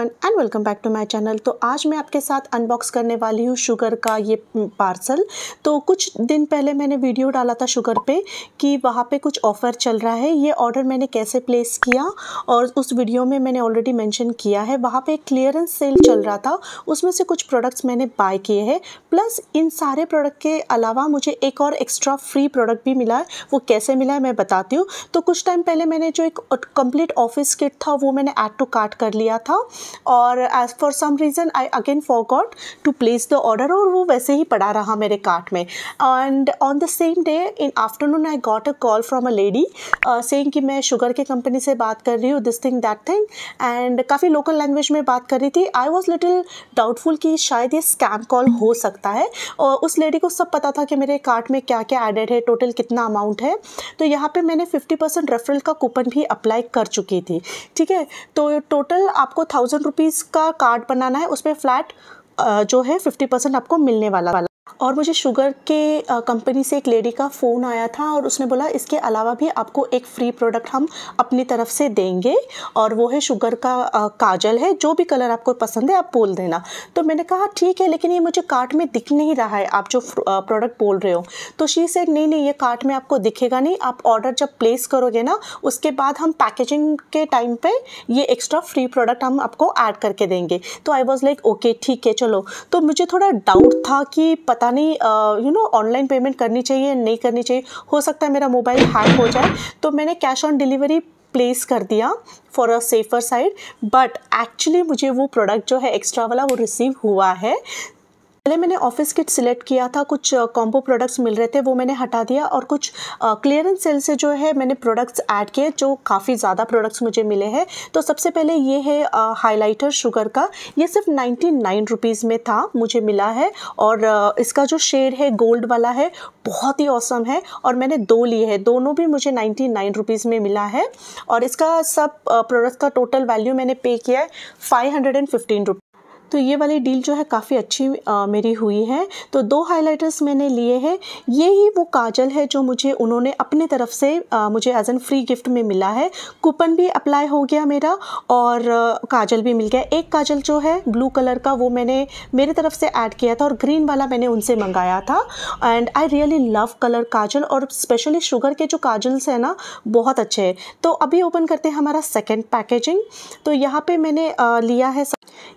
everyone welcome back to my channel तो आज मैं आपके साथ अनबॉक्स करने वाली हूँ शुगर का ये पार्सल हम्म, तो कुछ दिन पहले मैंने वीडियो डाला था शुगर पे कि वहाँ पे कुछ ऑफ़र चल रहा है ये ऑर्डर मैंने कैसे प्लेस किया और उस वीडियो में मैंने ऑलरेडी मेंशन किया है वहाँ पे एक क्लियरेंस सेल चल रहा था उसमें से कुछ प्रोडक्ट्स मैंने बाय किए हैं प्लस इन सारे प्रोडक्ट के अलावा मुझे एक और एक्स्ट्रा फ्री प्रोडक्ट भी मिला है वो कैसे मिला है मैं बताती हूँ तो कुछ टाइम पहले मैंने जो एक कम्प्लीट ऑफिस किट था वो मैंने एड टू कार्ट कर लिया था और और as for some reason I again forgot to place the order और वो वैसे ही पड़ा रहा मेरे कार्ट में and on the same day in afternoon I got a call from a lady saying कि मैं शुगर के कंपनी से बात कर रही हूँ this thing that thing and काफ़ी लोकल लैंग्वेज में बात कर रही थी आई वॉज लिटिल डाउटफुल कि शायद ये स्कैम कॉल हो सकता है और उस लेडी को सब पता था कि मेरे कार्ट में क्या क्या एडेड है टोटल कितना अमाउंट है तो यहाँ पर मैंने फिफ्टी परसेंट रेफरल का कूपन भी अप्लाई कर चुकी थी ठीक है तो टोटल आपको थाउजेंड रुपीज़ रुपीज़ का कार्ड बनाना है उसमें फ्लैट जो है फिफ्टी परसेंट आपको मिलने वाला और मुझे शुगर के कंपनी से एक लेडी का फ़ोन आया था और उसने बोला इसके अलावा भी आपको एक फ्री प्रोडक्ट हम अपनी तरफ से देंगे और वो है शुगर का आ, काजल है जो भी कलर आपको पसंद है आप बोल देना तो मैंने कहा ठीक है लेकिन ये मुझे कार्ट में दिख नहीं रहा है आप जो प्रोडक्ट बोल रहे हो तो शी से नहीं नहीं ये कार्ट में आपको दिखेगा नहीं आप ऑर्डर जब प्लेस करोगे ना उसके बाद हम पैकेजिंग के टाइम पर ये एक्स्ट्रा फ्री प्रोडक्ट हम आपको ऐड करके देंगे तो आई वॉज़ लाइक ओके ठीक है चलो तो मुझे थोड़ा डाउट था कि पता नहीं यू नो ऑनलाइन पेमेंट करनी चाहिए नहीं करनी चाहिए हो सकता है मेरा मोबाइल हैक हो जाए तो मैंने कैश ऑन डिलीवरी प्लेस कर दिया for a safer side but actually मुझे वो प्रोडक्ट जो है एक्स्ट्रा वाला वो रिसीव हुआ है पहले मैंने ऑफिस किट सिलेक्ट किया था कुछ कॉम्बो प्रोडक्ट्स मिल रहे थे वो मैंने हटा दिया और कुछ क्लियरेंस सेल से जो है मैंने प्रोडक्ट्स ऐड किए जो काफ़ी ज़्यादा प्रोडक्ट्स मुझे मिले हैं तो सबसे पहले ये है हाइलाइटर शुगर का ये सिर्फ नाइन्टी नाइन रुपीज़ में था मुझे मिला है और आ, इसका जो शेड है गोल्ड वाला है बहुत ही औसम है और मैंने दो लिए हैं दोनों भी मुझे नाइन्टी नाइन रुपीज़ में मिला है और इसका सब प्रोडक्ट का टोटल वैल्यू मैंने पे किया है फाइव हंड्रेड एंड फिफ्टीन तो ये वाली डील जो है काफ़ी अच्छी आ, मेरी हुई है तो दो हाइलाइटर्स मैंने लिए हैं ये ही वो काजल है जो मुझे उन्होंने अपने तरफ से आ, मुझे एज एन फ्री गिफ्ट में मिला है कूपन भी अप्लाई हो गया मेरा और आ, काजल भी मिल गया एक काजल जो है ब्लू कलर का वो मैंने मेरे तरफ से ऐड किया था और ग्रीन वाला मैंने उनसे मंगाया था and I really love colour kajal और स्पेशली शुगर के जो काजल्स हैं ना बहुत अच्छे हैं तो अभी ओपन करते हैं हमारा सेकेंड पैकेजिंग तो यहाँ पर मैंने आ, लिया है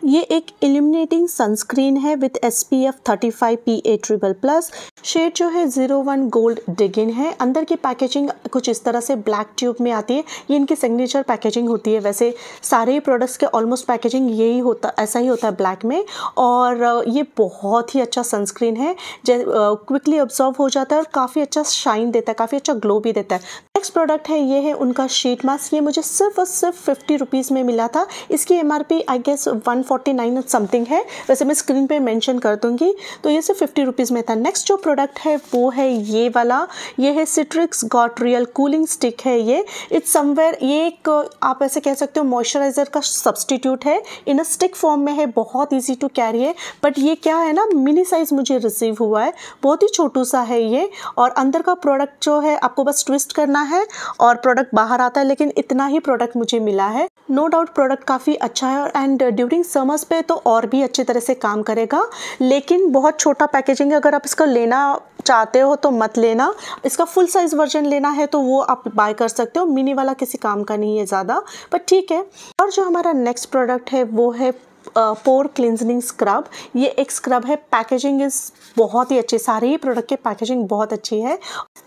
ये एक इल्यूमिनेटिंग सनस्क्रीन है with S P F thirty five P A triple plus shade जो है जीरो वन गोल्ड डिगिन है अंदर की पैकेजिंग कुछ इस तरह से ब्लैक ट्यूब में आती है ये इनकी सिग्नेचर पैकेजिंग होती है वैसे सारे ही प्रोडक्ट्स के ऑलमोस्ट पैकेजिंग यही होता ऐसा ही होता है ब्लैक में और ये बहुत ही अच्छा सनस्क्रीन है क्विकली ऑब्जॉर्व हो जाता है और काफ़ी अच्छा शाइन देता है काफ़ी अच्छा ग्लो भी देता है नेक्स्ट प्रोडक्ट है ये है उनका शीट मास्क ये मुझे सिर्फ और सिर्फ फिफ्टी रुपीज़ में मिला था इसकी am I guess one forty nine something है वैसे मैं स्क्रीन पे मेंशन कर दूंगी तो ये सिर्फ फिफ्टी रुपीज़ में था नेक्स्ट जो प्रोडक्ट है वो है ये वाला ये है सिट्रिक्स गॉट रियल कूलिंग स्टिक है ये इट्स समवेयर ये एक आप ऐसे कह सकते हो मॉइस्चराइज़र का सब्सटीट्यूट है इन अ स्टिक फॉर्म में है बहुत ईजी टू कैरी है बट ये क्या है ना मिनी साइज़ मुझे रिसीव हुआ है बहुत ही छोटू सा है ये और अंदर का प्रोडक्ट जो है आपको बस ट्विस्ट करना है है और प्रोडक्ट बाहर आता है लेकिन इतना ही प्रोडक्ट मुझे मिला है नो डाउट प्रोडक्ट काफ़ी अच्छा है और एंड ड्यूरिंग समर्स पे तो और भी अच्छी तरह से काम करेगा लेकिन बहुत छोटा पैकेजिंग है अगर आप इसका लेना चाहते हो तो मत लेना इसका फुल साइज़ वर्जन लेना है तो वो आप बाय कर सकते हो मिनी वाला किसी काम का नहीं है ज़्यादा पर ठीक है और जो हमारा नेक्स्ट प्रोडक्ट है वो है पोर क्लिनजनिंग स्क्रब ये एक स्क्रब है पैकेजिंग इज़ बहुत ही अच्छी सारे ही प्रोडक्ट के पैकेजिंग बहुत अच्छी है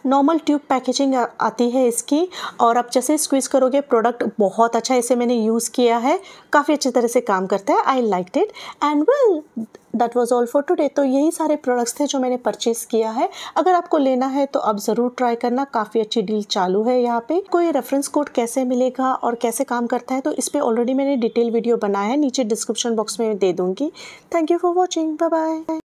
नॉर्मल ट्यूब पैकेजिंग आती है इसकी और आप जैसे स्क्वीज़ करोगे प्रोडक्ट बहुत अच्छा इसे मैंने यूज़ किया है काफ़ी अच्छी तरह से काम करता है I like it and well that was all for today तो यही सारे प्रोडक्ट्स थे जो मैंने परचेस किया है अगर आपको लेना है तो आप ज़रूर ट्राई करना काफ़ी अच्छी डील चालू है यहाँ पे कोई रेफरेंस कोड कैसे मिलेगा और कैसे काम करता है तो इस पर ऑलरेडी मैंने डिटेल वीडियो बनाया है नीचे डिस्क्रिप्शन बॉक्स में दे दूंगी thank you for watching bye bye